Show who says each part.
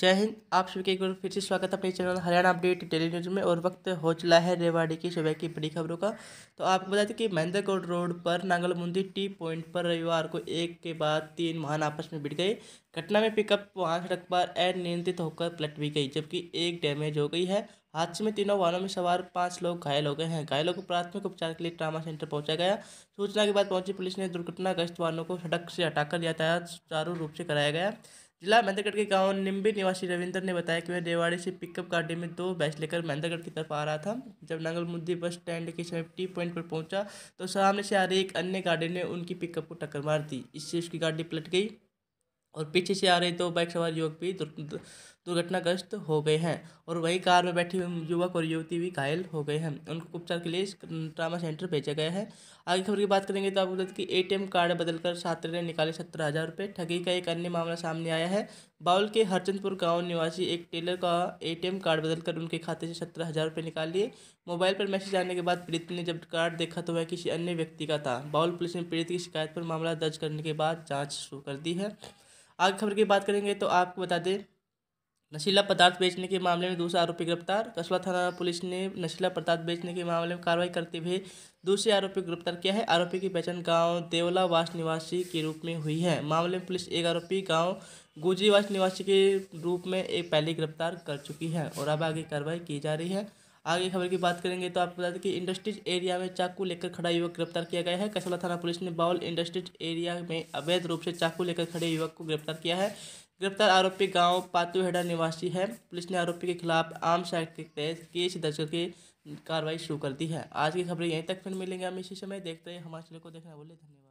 Speaker 1: जय हिंद आप सभी के एक बार फिर से स्वागत है अपने channel Haryana update daily news में और वक्त हो चला है रेवाड़ी की सुबह की बड़ी खबरों का तो आपको बता दें कि महेंद्रगढ़ रोड पर नांगलमुंदी टी पॉइंट पर रविवार को एक के बाद तीन वाहन आपस में भिड़ गए घटना में पिकअप वाहन सड़क पर अनियंत्रित होकर पलट भी गई जबकि एक डैमेज हो गई है हादसे में तीनों वाहनों में सवार पाँच लोग घायल हो गए हैं घायलों को प्राथमिक उपचार के लिए ट्रामा सेंटर पहुंचा गया सूचना के बाद पहुंची पुलिस ने दुर्घटनाग्रस्त वाहनों को सड़क से हटाकर यातायात सुचारू रूप से कराया गया जिला महेंद्रगढ़ के गांव निम्बी निवासी रविंदर ने बताया कि वह देवाड़ी से पिकअप गाड़ी में दो बैच लेकर महेंद्रगढ़ की तरफ आ रहा था जब मुद्दी बस स्टैंड के समीप टी पॉइंट पर पहुंचा तो सामने से आ रही एक अन्य गाड़ी ने उनकी पिकअप को टक्कर मार दी इससे उसकी गाड़ी पलट गई और पीछे से आ रहे दो बाइक सवार युवक भी दुर्घटनाग्रस्त हो गए हैं और वहीं कार में बैठे हुए युवक और युवती भी घायल हो गए हैं उनको उपचार के लिए ट्रामा सेंटर भेजा गया है आगे खबर की बात करेंगे तो आप बोलते कि एटीएम कार्ड बदलकर छात्र ने निकाले सत्रह हज़ार रुपये ठगी का एक अन्य मामला सामने आया है बाउल के हरचंदपुर गांव निवासी एक टेलर का एटीएम कार्ड बदलकर उनके खाते से सत्रह हज़ार रुपये निकाल लिए मोबाइल पर मैसेज आने के बाद पीड़ित ने जब कार्ड देखा तो वह किसी अन्य व्यक्ति का था बाउल पुलिस ने पीड़ित की शिकायत पर मामला दर्ज करने के बाद जाँच शुरू कर दी है आगे खबर की बात करेंगे तो आपको बता दें नशीला पदार्थ बेचने के मामले में दूसरा आरोपी गिरफ्तार कस्बा थाना पुलिस ने नशीला पदार्थ बेचने के मामले में कार्रवाई करते हुए दूसरे आरोपी को गिरफ्तार किया है आरोपी की पहचान गांव वास निवासी के रूप में हुई है मामले में पुलिस एक आरोपी गांव गुजरीवास निवासी के रूप में एक पहले गिरफ्तार कर चुकी है और अब आगे कार्रवाई की जा रही है आगे खबर की बात करेंगे तो आपको बता दें कि इंडस्ट्रीज एरिया में चाकू लेकर खड़ा युवक गिरफ्तार किया गया है कसौला थाना पुलिस ने बाउल इंडस्ट्रीज एरिया में अवैध रूप से चाकू लेकर खड़े युवक को गिरफ्तार किया है गिरफ्तार आरोपी गांव पातुहेड़ा निवासी है पुलिस ने आरोपी के खिलाफ आम शायद के तहत केस दर्ज करके कार्रवाई शुरू कर दी है आज की खबरें यहीं तक फिर मिलेंगे हम इसी समय देखते हैं हमारे चैनल को देखना बोले धन्यवाद